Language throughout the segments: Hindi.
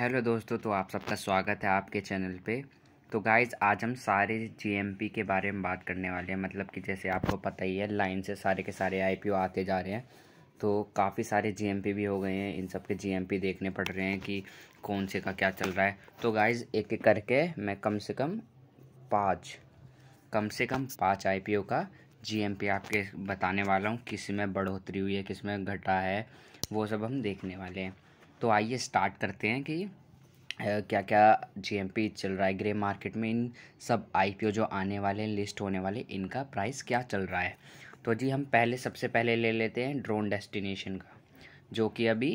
हेलो दोस्तों तो आप सबका स्वागत है आपके चैनल पे तो गाइज आज हम सारे जीएमपी के बारे में बात करने वाले हैं मतलब कि जैसे आपको पता ही है लाइन से सारे के सारे आईपीओ आते जा रहे हैं तो काफ़ी सारे जीएमपी भी हो गए हैं इन सब के जीएमपी देखने पड़ रहे हैं कि कौन से का क्या चल रहा है तो गाइज़ एक एक करके मैं कम से कम पाँच कम से कम पाँच आई का जी आपके बताने वाला हूँ किस में बढ़ोतरी हुई है किस में घटा है वो सब हम देखने वाले हैं तो आइए स्टार्ट करते हैं कि क्या क्या जीएमपी चल रहा है ग्रे मार्केट में इन सब आईपीओ जो आने वाले हैं लिस्ट होने वाले इनका प्राइस क्या चल रहा है तो जी हम पहले सबसे पहले ले लेते हैं ड्रोन डेस्टिनेशन का जो कि अभी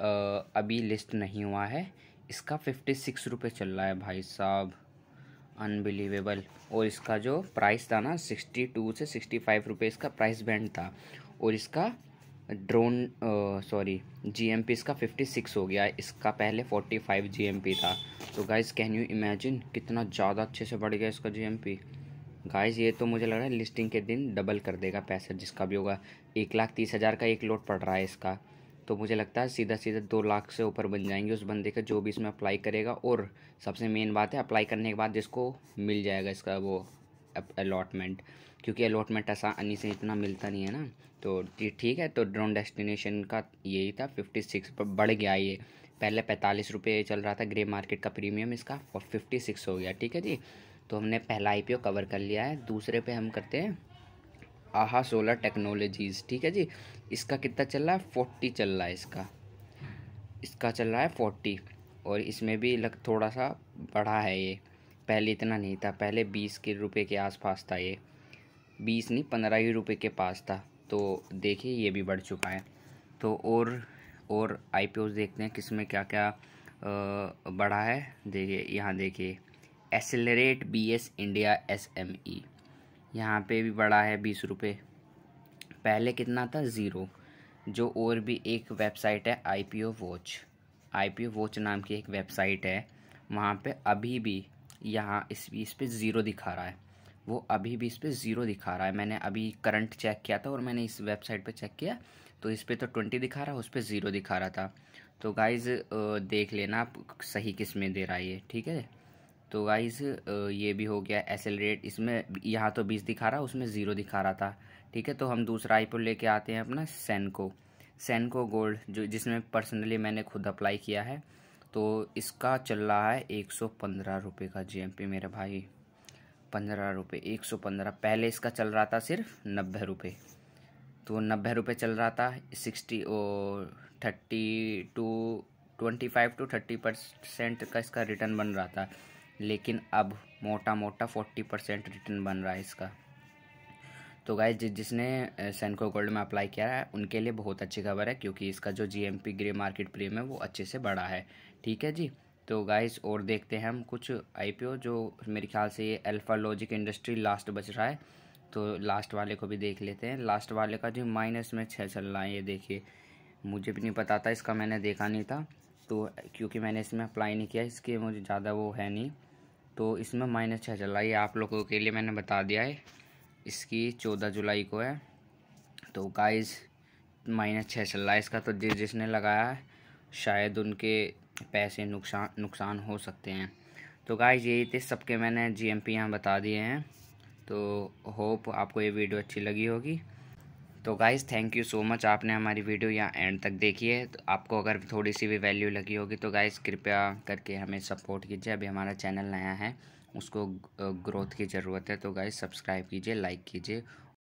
आ, अभी लिस्ट नहीं हुआ है इसका फिफ्टी सिक्स रुपये चल रहा है भाई साहब अनबिलीवेबल और इसका जो प्राइस था ना सिक्सटी टू से सिक्सटी फाइव रुपये इसका प्राइस बैंड था और इसका ड्रोन सॉरी जीएमपी इसका 56 हो गया है इसका पहले 45 जीएमपी था तो गाइज़ कैन यू इमेजिन कितना ज़्यादा अच्छे से बढ़ गया इसका जीएमपी गाइज़ ये तो मुझे लग रहा है लिस्टिंग के दिन डबल कर देगा पैसा जिसका भी होगा एक लाख तीस हज़ार का एक लोड पड़ रहा है इसका तो मुझे लगता है सीधा सीधा दो लाख से ऊपर बन जाएंगे उस बंदे का जो भी इसमें अप्लाई करेगा और सबसे मेन बात है अप्लाई करने के बाद जिसको मिल जाएगा इसका वो अलॉटमेंट क्योंकि अलॉटमेंट आसानी से इतना मिलता नहीं है ना तो ठीक है तो ड्रोन डेस्टिनेशन का यही था फिफ्टी सिक्स पर बढ़ गया ये पहले पैंतालीस रुपये चल रहा था ग्रे मार्केट का प्रीमियम इसका और फिफ्टी सिक्स हो गया ठीक है जी तो हमने पहला आई कवर कर लिया है दूसरे पे हम करते हैं आहा सोलर टेक्नोलॉजीज़ ठीक है जी इसका कितना चल रहा है फोर्टी चल रहा है इसका इसका चल रहा है फोर्टी और इसमें भी लग थोड़ा सा बढ़ा है ये पहले इतना नहीं था पहले बीस के रुपये के आसपास था ये बीस नहीं पंद्रह ही रुपये के पास था तो देखिए ये भी बढ़ चुका है तो और और आई देखते हैं किस में क्या क्या आ, बढ़ा है देखिए यहाँ देखिए accelerate B S India S M E यहाँ पर भी बढ़ा है बीस रुपये पहले कितना था ज़ीरो जो और भी एक वेबसाइट है I P O watch I P O watch नाम की एक वेबसाइट है वहाँ पे अभी भी यहाँ इस इस पर ज़ीरो दिखा रहा है वो अभी भी इस पर ज़ीरो दिखा रहा है मैंने अभी करंट चेक किया था और मैंने इस वेबसाइट पर चेक किया तो इस पर तो ट्वेंटी दिखा रहा है उस पर ज़ीरो दिखा रहा था तो गाइज़ देख लेना आप सही किस में दे रहा है ये ठीक है तो गाइज़ ये भी हो गया एसेलरेट इसमें यहाँ तो बीस दिखा रहा उसमें ज़ीरो दिखा रहा था ठीक है तो हम दूसरा आई लेके आते हैं अपना सैनको सैनको गोल्ड जो जिसमें पर्सनली मैंने खुद अप्लाई किया है तो इसका चल रहा है एक सौ पंद्रह रुपये का जीएमपी मेरे भाई पंद्रह रुपये एक सौ पंद्रह पहले इसका चल रहा था सिर्फ नब्बे रुपये तो नब्बे रुपये चल रहा था सिक्सटी और thirty to twenty five to thirty percent का इसका रिटर्न बन रहा था लेकिन अब मोटा मोटा फोर्टी परसेंट रिटर्न बन रहा है इसका तो गाइज जिसने सैनको गोल्ड में अप्लाई किया है उनके लिए बहुत अच्छी खबर है क्योंकि इसका जो G M P grey market premium है वो अच्छे से बढ़ा है ठीक है जी तो गाइज और देखते हैं हम कुछ आई पी ओ जो मेरे ख्याल से ये अल्फा लॉजिक इंडस्ट्री लास्ट बच रहा है तो लास्ट वाले को भी देख लेते हैं लास्ट वाले का जो माइनस में छः चल रहा है ये देखिए मुझे भी नहीं पता था इसका मैंने देखा नहीं था तो क्योंकि मैंने इसमें अप्लाई नहीं किया इसके मुझे ज़्यादा वो है नहीं तो इसमें माइनस छः चल रहा है ये आप लोगों के लिए मैंने बता दिया है इसकी चौदह जुलाई को है तो गाइस माइनस छः चल रहा है इसका तो जिस जिसने लगाया है शायद उनके पैसे नुकसान नुकसान हो सकते हैं तो गाइस यही थे सबके मैंने जी एम पी यहाँ बता दिए हैं तो होप आपको ये वीडियो अच्छी लगी होगी तो guys thank you so much आपने हमारी वीडियो यहाँ एंड तक देखी है तो आपको अगर थोड़ी सी भी वैल्यू लगी होगी तो गाइस कृपया करके हमें सपोर्ट कीजिए अभी हमारा चैनल नया है उसको ग्रोथ की ज़रूरत है तो गाइस सब्सक्राइब कीजिए लाइक कीजिए